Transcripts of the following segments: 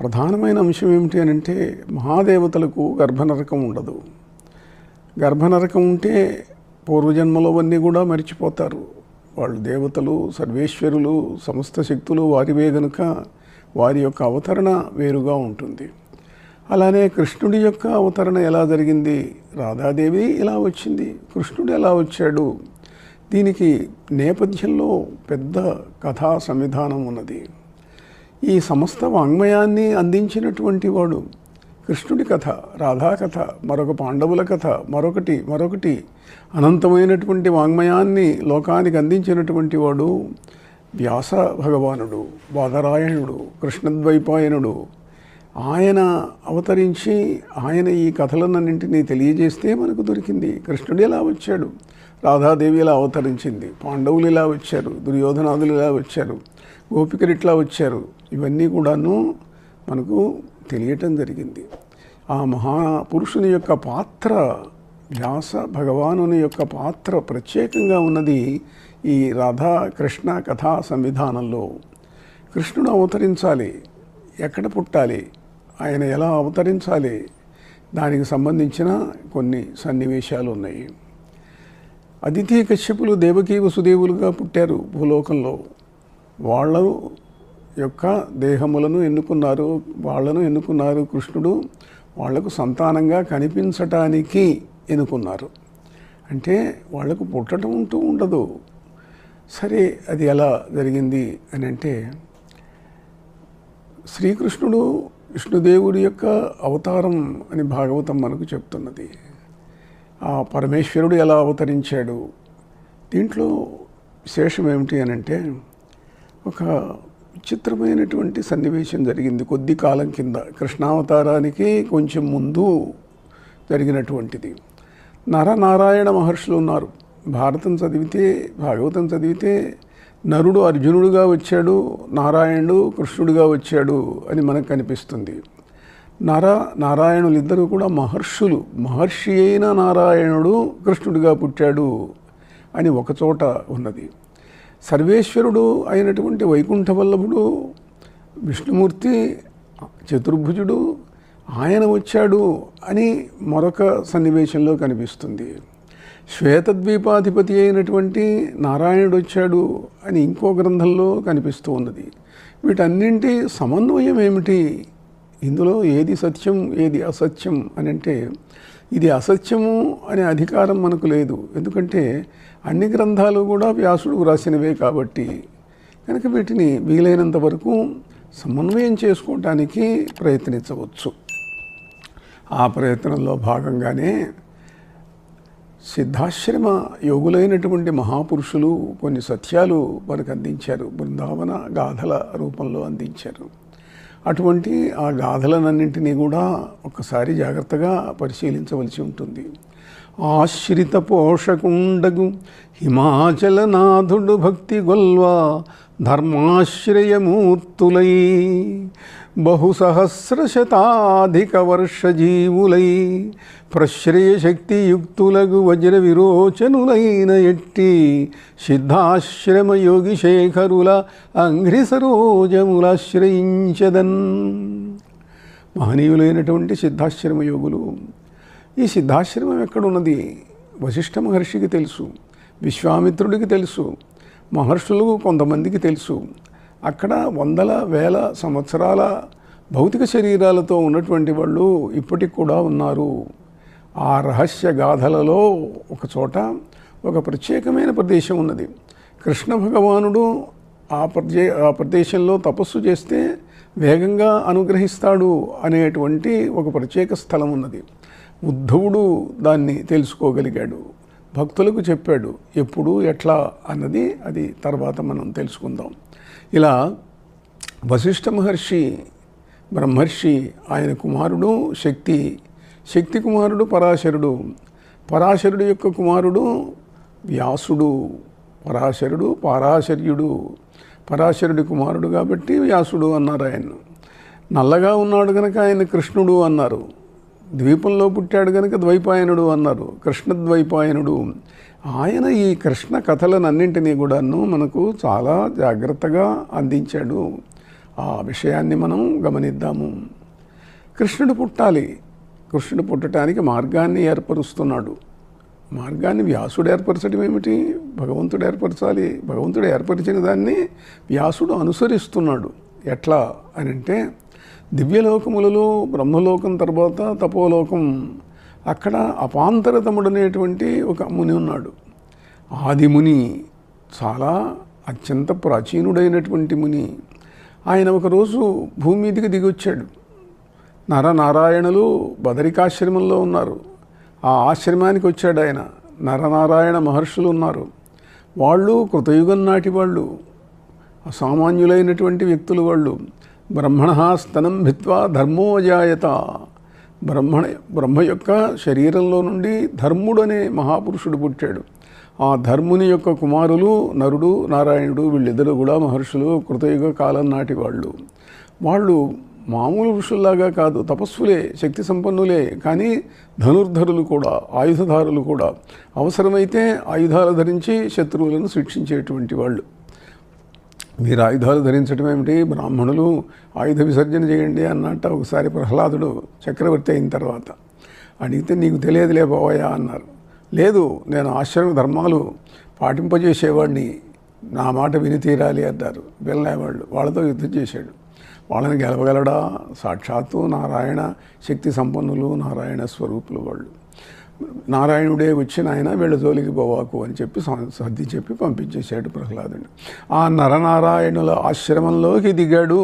ప్రధానమైన అంశం ఏమిటి అని అంటే మహాదేవతలకు గర్భనరకం ఉండదు గర్భనరకం ఉంటే పూర్వజన్మలో అన్నీ కూడా మరిచిపోతారు వాళ్ళు దేవతలు సర్వేశ్వరులు సమస్త శక్తులు వారివే గనుక వారి యొక్క అవతరణ వేరుగా ఉంటుంది అలానే కృష్ణుడి యొక్క అవతరణ ఎలా జరిగింది రాధాదేవి ఇలా వచ్చింది కృష్ణుడు ఎలా వచ్చాడు దీనికి నేపథ్యంలో పెద్ద కథా సంవిధానం ఉన్నది ఈ సమస్త వాంగ్మయాన్ని అందించినటువంటి వాడు కృష్ణుడి కథ రాధా కథ మరొక పాండవుల కథ మరొకటి మరొకటి అనంతమైనటువంటి వాంగ్మయాన్ని లోకానికి అందించినటువంటి వాడు వ్యాస భగవానుడు బాదరాయణుడు కృష్ణద్వైపాయనుడు ఆయన అవతరించి ఆయన ఈ కథలన్నింటినీ తెలియజేస్తే మనకు దొరికింది కృష్ణుడు ఎలా వచ్చాడు రాధాదేవి ఇలా అవతరించింది పాండవులు ఇలా వచ్చారు దుర్యోధనాదులు ఇలా వచ్చారు గోపికలు ఇట్లా వచ్చారు ఇవన్నీ కూడాను మనకు తెలియటం జరిగింది ఆ మహాపురుషుని యొక్క పాత్ర వ్యాస భగవాను యొక్క పాత్ర ప్రత్యేకంగా ఉన్నది ఈ రాధా కృష్ణ కథా సంవిధానంలో కృష్ణుడు అవతరించాలి ఎక్కడ పుట్టాలి ఆయన ఎలా అవతరించాలి దానికి సంబంధించిన కొన్ని సన్నివేశాలు ఉన్నాయి అతిథి కశ్యపులు దేవకీ వసుదేవులుగా పుట్టారు భూలోకంలో వాళ్ళ యొక్క దేహములను ఎన్నుకున్నారు వాళ్లను ఎన్నుకున్నారు కృష్ణుడు వాళ్లకు సంతానంగా కనిపించటానికి ఎన్నుకున్నారు అంటే వాళ్లకు పుట్టడం ఉంటూ ఉండదు సరే అది ఎలా జరిగింది అని అంటే శ్రీకృష్ణుడు విష్ణుదేవుడి యొక్క అవతారం అని భాగవతం మనకు చెప్తున్నది ఆ పరమేశ్వరుడు ఎలా అవతరించాడు దీంట్లో విశేషం ఏమిటి అని అంటే ఒక విచిత్రమైనటువంటి సన్నివేశం జరిగింది కొద్ది కాలం కింద కృష్ణావతారానికి కొంచెం ముందు జరిగినటువంటిది నరనారాయణ మహర్షులు ఉన్నారు భారతం చదివితే భాగవతం చదివితే నరుడు అర్జునుడుగా వచ్చాడు నారాయణుడు కృష్ణుడుగా వచ్చాడు అని మనకు కనిపిస్తుంది నారా నారాయణులు ఇద్దరు కూడా మహర్షులు మహర్షి అయిన నారాయణుడు కృష్ణుడిగా పుట్టాడు అని ఒకచోట ఉన్నది సర్వేశ్వరుడు అయినటువంటి వైకుంఠ వల్లభుడు విష్ణుమూర్తి చతుర్భుజుడు ఆయన వచ్చాడు అని మరొక సన్నివేశంలో కనిపిస్తుంది శ్వేతద్వీపాధిపతి అయినటువంటి నారాయణుడు వచ్చాడు అని ఇంకో గ్రంథంలో కనిపిస్తూ ఉన్నది వీటన్నింటి సమన్వయం ఏమిటి ఇందులో ఏది సత్యం ఏది అసత్యం అని అంటే ఇది అసత్యము అనే అధికారం మనకు లేదు ఎందుకంటే అన్ని గ్రంథాలు కూడా వ్యాసుడు వ్రాసినవే కాబట్టి కనుక వీటిని వీలైనంత వరకు సమన్వయం చేసుకోవటానికి ప్రయత్నించవచ్చు ఆ ప్రయత్నంలో భాగంగానే సిద్ధాశ్రమ యోగులైనటువంటి మహాపురుషులు కొన్ని సత్యాలు మనకు అందించారు బృందావన గాథల రూపంలో అందించారు అటువంటి ఆ గాథలనన్నింటినీ కూడా ఒక్కసారి జాగ్రత్తగా పరిశీలించవలసి ఉంటుంది ఆశ్రిత పోషకుండగు హిమాచలనాథుడు భక్తి గొల్వా ధర్మాశ్రయమూర్తులై బహుసహస్రశతాధిక వర్షజీవులై ప్రశ్రయశక్తియుక్తులగు వజ్ర విరోచనులైన ఎట్టి సిద్ధాశ్రమయోగి శేఖరుల అంఘ్రి సరోజములాశ్రయించదన్ మహనీయులైనటువంటి సిద్ధాశ్రమయోగులు ఈ సిద్ధాశ్రమం ఎక్కడున్నది వశిష్ఠ మహర్షికి తెలుసు విశ్వామిత్రుడికి తెలుసు మహర్షులు కొంతమందికి తెలుసు అక్కడ వందల వేల సంవత్సరాల భౌతిక శరీరాలతో ఉన్నటువంటి వాళ్ళు ఇప్పటికి కూడా ఉన్నారు ఆ రహస్య గాథలలో ఒక చోట ఒక ప్రత్యేకమైన ప్రదేశం ఉన్నది కృష్ణ భగవానుడు ఆ ప్రదే ఆ ప్రదేశంలో తపస్సు చేస్తే వేగంగా అనుగ్రహిస్తాడు అనేటువంటి ఒక ప్రత్యేక స్థలం ఉన్నది ఉద్ధవుడు దాన్ని తెలుసుకోగలిగాడు భక్తులకు చెప్పాడు ఎప్పుడు ఎట్లా అన్నది అది తర్వాత మనం తెలుసుకుందాం ఇలా వశిష్ఠ మహర్షి బ్రహ్మర్షి ఆయన కుమారుడు శక్తి శక్తి కుమారుడు పరాశరుడు పరాశరుడు యొక్క కుమారుడు వ్యాసుడు పరాశరుడు పారాశర్యుడు పరాశరుడి కుమారుడు కాబట్టి వ్యాసుడు అన్నారు ఆయన నల్లగా ఉన్నాడు కనుక ఆయన కృష్ణుడు అన్నారు ద్వీపంలో పుట్టాడు కనుక ద్వైపాయనుడు అన్నారు కృష్ణ ద్వైపాయనుడు ఆయన ఈ కృష్ణ కథలనన్నింటినీ కూడాను మనకు చాలా జాగ్రత్తగా అందించాడు ఆ విషయాన్ని మనం గమనిద్దాము కృష్ణుడు పుట్టాలి కృష్ణుడు పుట్టడానికి మార్గాన్ని ఏర్పరుస్తున్నాడు మార్గాన్ని వ్యాసుడు ఏర్పరచడం ఏమిటి భగవంతుడు ఏర్పరచాలి భగవంతుడు ఏర్పరిచిన దాన్ని వ్యాసుడు అనుసరిస్తున్నాడు ఎట్లా అని అంటే దివ్యలోకములలో బ్రహ్మలోకం తర్వాత తపోలోకం అక్కడ అపాంతరతముడు అనేటువంటి ఒక ముని ఉన్నాడు ఆదిముని చాలా అత్యంత ప్రాచీనుడైనటువంటి ముని ఆయన ఒకరోజు భూమి మీదకి దిగొచ్చాడు నరనారాయణలు బదరికాశ్రమంలో ఉన్నారు ఆ ఆశ్రమానికి వచ్చాడు ఆయన నరనారాయణ మహర్షులు ఉన్నారు వాళ్ళు కృతయుగం నాటి వాళ్ళు అసామాన్యులైనటువంటి వ్యక్తులు వాళ్ళు బ్రహ్మణ స్తనం భిత్వా ధర్మోజాయత బ్రహ్మణ బ్రహ్మ యొక్క శరీరంలో నుండి ధర్ముడు అనే మహాపురుషుడు పుట్టాడు ఆ ధర్ముని యొక్క కుమారులు నరుడు నారాయణుడు వీళ్ళిద్దరు కూడా మహర్షులు కృతయుగ కాలం నాటి వాళ్ళు వాళ్ళు మామూలు ఋషుల్లాగా కాదు తపస్సులే శక్తి సంపన్నులే కానీ ధనుర్ధరులు కూడా ఆయుధధారులు కూడా అవసరమైతే ఆయుధాలు ధరించి శత్రువులను శిక్షించేటువంటి వాళ్ళు మీరు ఆయుధాలు ధరించడం ఏమిటి బ్రాహ్మణులు ఆయుధ విసర్జన చేయండి అన్నట్ట ఒకసారి ప్రహ్లాదుడు చక్రవర్తి అయిన తర్వాత అడిగితే నీకు తెలియదులే బావయ్యా అన్నారు లేదు నేను ఆశ్రమ ధర్మాలు పాటింపజేసేవాడిని నా మాట విని తీరాలి అన్నారు వెళ్ళేవాళ్ళు వాళ్ళతో యుద్ధం చేశాడు వాళ్ళని గెలవగలడా సాక్షాత్తు నారాయణ శక్తి సంపన్నులు నారాయణ స్వరూపులు వాళ్ళు నారాయణుడే వచ్చిన ఆయన వీళ్ళ జోలికి పోవాకు అని చెప్పి సర్ది చెప్పి పంపించేశాడు ప్రహ్లాదుడు ఆ నరనారాయణుల ఆశ్రమంలోకి దిగాడు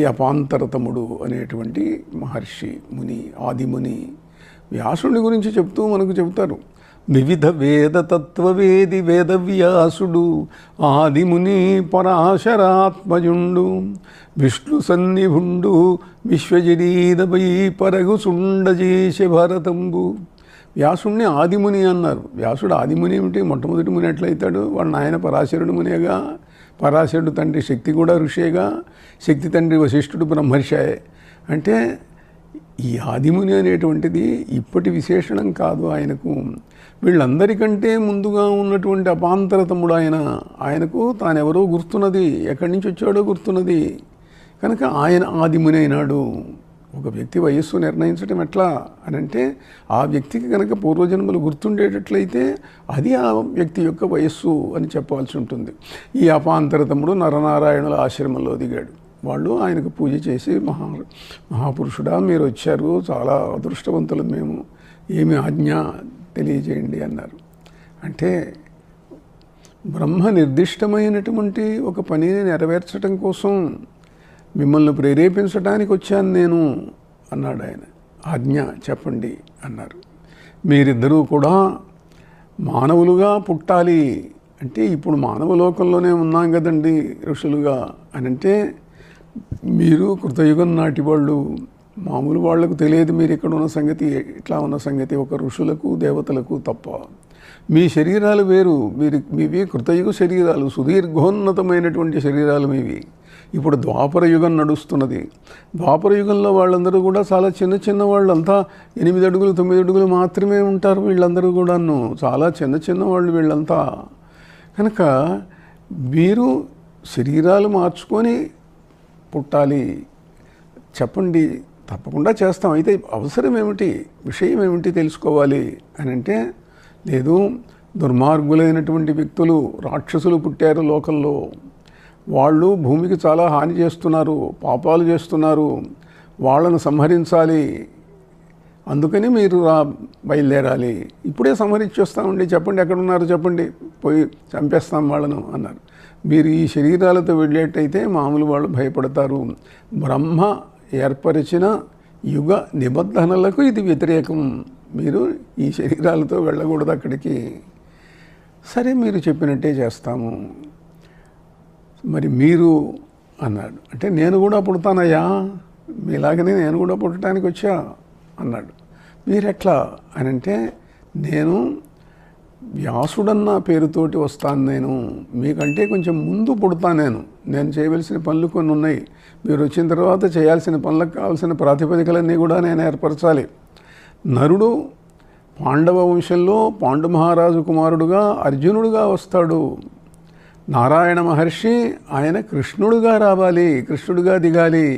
ఈ అపాంతరతముడు అనేటువంటి మహర్షి ముని ఆదిముని వ్యాసుడి గురించి చెప్తూ మనకు చెప్తారు వివిధ వేద తత్వవేది వేదవ్యాసుడు ఆదిముని పరాశరాత్మజుండు విష్ణు సన్నిభుండు విశ్వజరీదపై పరగు సుండజేశ భరతంబు వ్యాసుడిని ఆదిముని అన్నారు వ్యాసుడు ఆదిముని ఏమిటి మొట్టమొదటి ముని ఎట్లయితాడు వాడు నాయన పరాశరుడు మునేగా పరాశరుడు తండ్రి శక్తి కూడా ఋషేగా శక్తి తండ్రి వశిష్ఠుడు బ్రహ్మర్షాయే అంటే ఈ ఆదిముని అనేటువంటిది ఇప్పటి విశేషణం కాదు ఆయనకు వీళ్ళందరికంటే ముందుగా ఉన్నటువంటి అపాంతరతముడు ఆయన ఆయనకు తానెవరో గుర్తున్నది ఎక్కడి నుంచి వచ్చాడో గుర్తున్నది కనుక ఆయన ఆదిముని అయినాడు ఒక వ్యక్తి వయస్సు నిర్ణయించడం ఎట్లా అని అంటే ఆ వ్యక్తికి కనుక పూర్వజన్మలు గుర్తుండేటట్లయితే అది ఆ వ్యక్తి యొక్క వయస్సు అని చెప్పాల్సి ఉంటుంది ఈ అపాంతరతముడు నరనారాయణుల ఆశ్రమంలో దిగాడు వాళ్ళు ఆయనకు పూజ చేసి మహా మహాపురుషుడా మీరు వచ్చారు చాలా అదృష్టవంతులు మేము ఏమి ఆజ్ఞ తెలియజేయండి అన్నారు అంటే బ్రహ్మ నిర్దిష్టమైనటువంటి ఒక పనిని నెరవేర్చడం కోసం మిమ్మల్ని ప్రేరేపించడానికి వచ్చాను నేను అన్నాడు ఆయన ఆజ్ఞ చెప్పండి అన్నారు మీరిద్దరూ కూడా మానవులుగా పుట్టాలి అంటే ఇప్పుడు మానవ లోకంలోనే ఉన్నాం కదండి ఋషులుగా అని అంటే మీరు కృతయుగం నాటి వాళ్ళు మామూలు వాళ్లకు తెలియదు మీరు ఇక్కడ ఉన్న సంగతి ఇట్లా ఉన్న సంగతి ఒక ఋషులకు దేవతలకు తప్ప మీ శరీరాలు వేరు మీరు మీవి కృతయుగ శరీరాలు సుదీర్ఘోన్నతమైనటువంటి శరీరాలు మీవి ఇప్పుడు ద్వాపర యుగం నడుస్తున్నది ద్వాపర యుగంలో వాళ్ళందరూ కూడా చాలా చిన్న చిన్న వాళ్ళంతా ఎనిమిది అడుగులు తొమ్మిది అడుగులు మాత్రమే ఉంటారు వీళ్ళందరూ కూడాను చాలా చిన్న చిన్న వాళ్ళు వీళ్ళంతా కనుక మీరు శరీరాలు మార్చుకొని పుట్టాలి చెప్పండి తప్పకుండా చేస్తాం అయితే అవసరం ఏమిటి విషయం ఏమిటి తెలుసుకోవాలి అని అంటే లేదు దుర్మార్గులైనటువంటి వ్యక్తులు రాక్షసులు పుట్టారు లోకంలో వాళ్ళు భూమికి చాలా హాని చేస్తున్నారు పాపాలు చేస్తున్నారు వాళ్ళను సంహరించాలి అందుకని మీరు రా బయలుదేరాలి ఇప్పుడే సంహరించేస్తామండి చెప్పండి ఎక్కడ ఉన్నారో చెప్పండి పోయి చంపేస్తాం వాళ్ళను అన్నారు మీరు ఈ శరీరాలతో వెళ్ళేటైతే మామూలు వాళ్ళు భయపడతారు బ్రహ్మ ఏర్పరిచిన యుగ నిబంధనలకు ఇది వ్యతిరేకం మీరు ఈ శరీరాలతో వెళ్ళకూడదు అక్కడికి సరే మీరు చెప్పినట్టే చేస్తాము మరి మీరు అన్నాడు అంటే నేను కూడా పుడతానయ్యా మీలాగనే నేను కూడా పుట్టడానికి వచ్చా అన్నాడు మీరెట్లా అని అంటే నేను వ్యాసుడన్న పేరుతోటి వస్తాను నేను మీకంటే కొంచెం ముందు పుడతాను నేను నేను చేయవలసిన పనులు కొన్ని ఉన్నాయి మీరు వచ్చిన తర్వాత చేయాల్సిన పనులకు కావాల్సిన ప్రాతిపదికలన్నీ కూడా నేను ఏర్పరచాలి నరుడు పాండవ వంశంలో పాండు మహారాజు కుమారుడుగా అర్జునుడుగా వస్తాడు నారాయణ మహర్షి ఆయన కృష్ణుడుగా రావాలి కృష్ణుడుగా దిగాలి